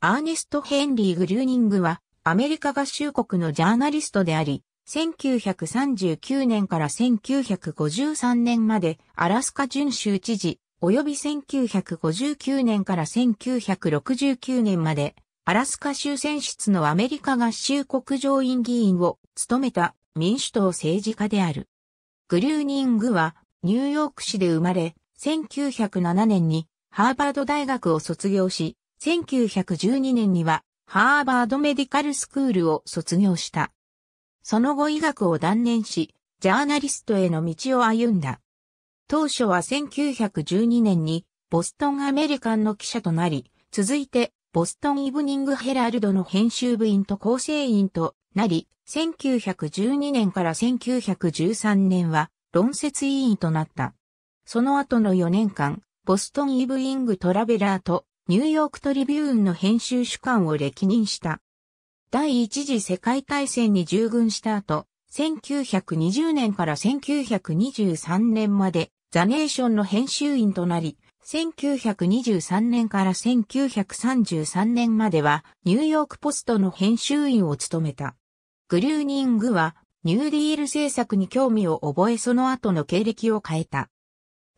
アーネスト・ヘンリー・グリューニングは、アメリカ合衆国のジャーナリストであり、1939年から1953年までアラスカ準州知事、及び1959年から1969年まで、アラスカ州選出のアメリカ合衆国上院議員を務めた民主党政治家である。グリューニングはニューヨーク市で生まれ、1907年にハーバード大学を卒業し、1912年にはハーバードメディカルスクールを卒業した。その後医学を断念し、ジャーナリストへの道を歩んだ。当初は1912年にボストンアメリカンの記者となり、続いてボストンイブニングヘラルドの編集部員と構成員となり、1912年から1913年は論説委員となった。その後の4年間、ボストンイブイングトラベラーとニューヨークトリビューンの編集主管を歴任した。第一次世界大戦に従軍した後、1920年から1923年までザネーションの編集員となり、1923年から1933年まではニューヨークポストの編集員を務めた。グリューニングはニューディール政策に興味を覚えその後の経歴を変えた。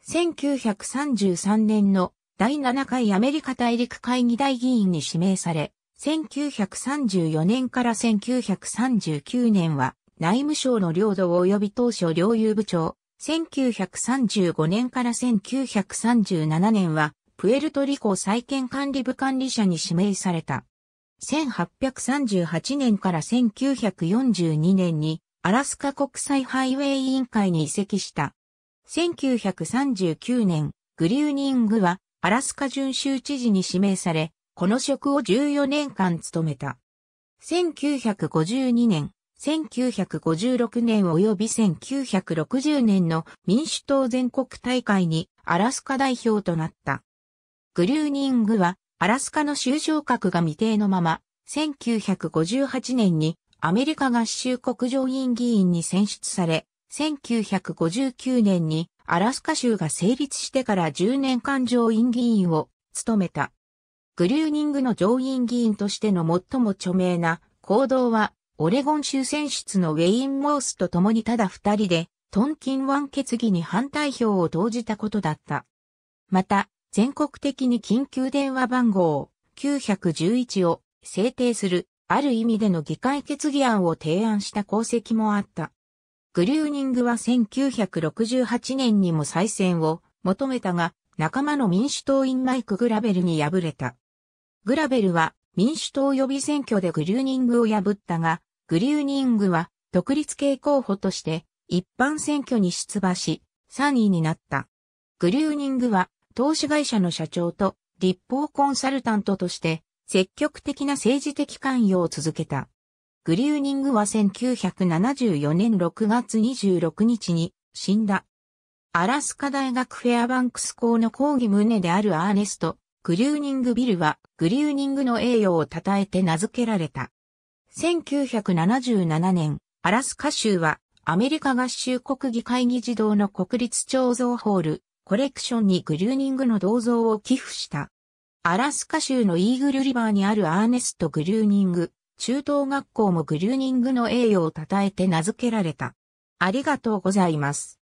1933年の第7回アメリカ大陸会議大議員に指名され、1934年から1939年は内務省の領土及び当初領有部長、1935年から1937年はプエルトリコ再建管理部管理者に指名された。1838年から1942年にアラスカ国際ハイウェイ委員会に移籍した。1939年、グリューニングはアラスカ巡州知事に指名され、この職を14年間務めた。1952年、1956年及び1960年の民主党全国大会にアラスカ代表となった。グリューニングはアラスカの州昇格が未定のまま、1958年にアメリカ合衆国上院議員に選出され、1959年にアラスカ州が成立してから10年間上院議員を務めた。グリューニングの上院議員としての最も著名な行動は、オレゴン州選出のウェイン・モースと共にただ二人で、トンキン湾決議に反対票を投じたことだった。また、全国的に緊急電話番号911を制定する、ある意味での議会決議案を提案した功績もあった。グリューニングは1968年にも再選を求めたが、仲間の民主党員マイク・グラベルに敗れた。グラベルは民主党予備選挙でグリューニングを破ったが、グリューニングは独立系候補として一般選挙に出馬し、3位になった。グリューニングは投資会社の社長と立法コンサルタントとして積極的な政治的関与を続けた。グリューニングは1974年6月26日に死んだ。アラスカ大学フェアバンクス校の講義胸であるアーネスト、グリューニングビルはグリューニングの栄誉を称えて名付けられた。1977年、アラスカ州はアメリカ合衆国議会議事堂の国立彫像ホール、コレクションにグリューニングの銅像を寄付した。アラスカ州のイーグルリバーにあるアーネスト・グリューニング、中等学校もグリューニングの栄誉を称えて名付けられた。ありがとうございます。